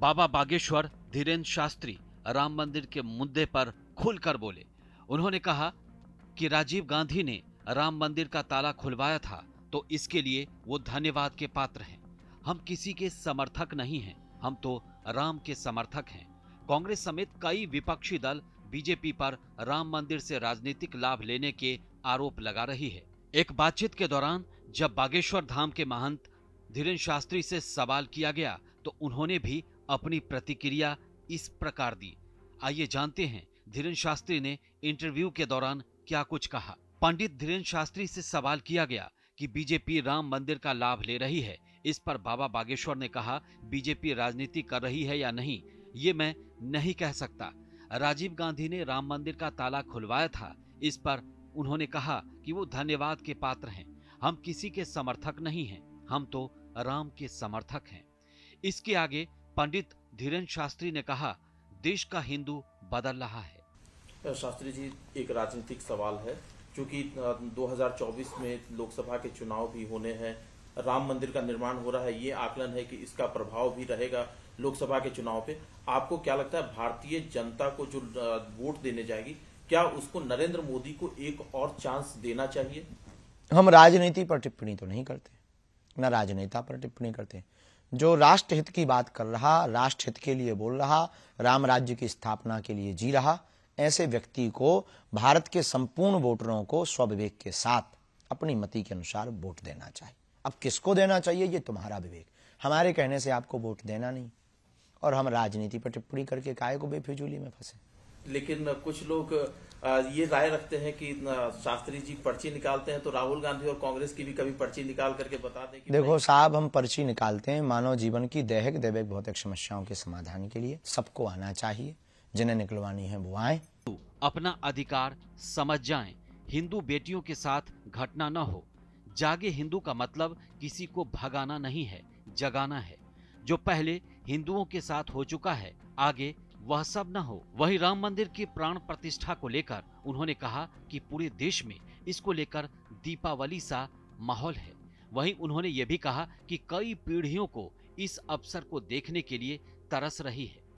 बाबा बागेश्वर धीरेन्द्र शास्त्री राम मंदिर के मुद्दे पर खुलकर बोले उन्होंने कहा कि राजीव गांधी ने राम मंदिर का ताला खुलवाया था तो इसके लिए वो धन्यवाद के पात्र हैं हम किसी के समर्थक नहीं हैं हम तो राम के समर्थक हैं कांग्रेस समेत कई विपक्षी दल बीजेपी पर राम मंदिर से राजनीतिक लाभ लेने के आरोप लगा रही है एक बातचीत के दौरान जब बागेश्वर धाम के महंत धीरेन्द्र शास्त्री से सवाल किया गया तो उन्होंने भी अपनी प्रतिक्रिया इस प्रकार दी आइए जानते हैं धीरेन्द्र शास्त्री ने इंटरव्यू के दौरान क्या कुछ कहा पंडित धीरेन्द्र शास्त्री से सवाल किया गया कि बीजेपी राम मंदिर का लाभ ले रही है इस पर बाबा बागेश्वर ने कहा बीजेपी राजनीति कर रही है या नहीं ये मैं नहीं कह सकता राजीव गांधी ने राम मंदिर का ताला खुलवाया था इस पर उन्होंने कहा कि वो धन्यवाद के पात्र हैं हम किसी के समर्थक नहीं हैं हम तो राम के समर्थक हैं इसके आगे पंडित धीरेन्द्र शास्त्री ने कहा देश का हिंदू बदल रहा है शास्त्री जी एक राजनीतिक सवाल है क्योंकि 2024 में लोकसभा के चुनाव भी होने हैं राम मंदिर का निर्माण हो रहा है ये आकलन है कि इसका प्रभाव भी रहेगा लोकसभा के चुनाव पे आपको क्या लगता है भारतीय जनता को जो वोट देने जाएगी क्या उसको नरेंद्र मोदी को एक और चांस देना चाहिए हम राजनीति पर टिप्पणी तो नहीं करते ना राजनेता पर टिप्पणी करते जो राष्ट्र हित की बात कर रहा राष्ट्र हित के लिए बोल रहा राम राज्य की स्थापना के लिए जी रहा ऐसे व्यक्ति को भारत के संपूर्ण वोटरों को स्वविवेक के साथ अपनी मति के अनुसार वोट देना चाहिए अब किसको देना चाहिए ये तुम्हारा विवेक हमारे कहने से आपको वोट देना नहीं और हम राजनीति पर टिप्पणी करके काय को बेफिजूली में फंसे लेकिन कुछ लोग ये राय रखते हैं कि शास्त्री जी पर्ची निकालते हैं तो राहुल गांधी और कांग्रेस की भी कभी पर्ची निकाल करके बता दें कि देखो साहब हम पर्ची निकालते हैं मानव जीवन की दैहिक दैविक भौतिक समस्याओं के समाधान के लिए सबको आना चाहिए जिन्हें निकलवानी है वो आए अपना अधिकार समझ जाए हिंदू बेटियों के साथ घटना न हो जागे हिंदू का मतलब किसी को भगाना नहीं है जगाना है जो पहले हिंदुओं के साथ हो चुका है आगे वह सब न हो वही राम मंदिर की प्राण प्रतिष्ठा को लेकर उन्होंने कहा कि पूरे देश में इसको लेकर दीपावली सा माहौल है वहीं उन्होंने ये भी कहा कि कई पीढ़ियों को इस अवसर को देखने के लिए तरस रही है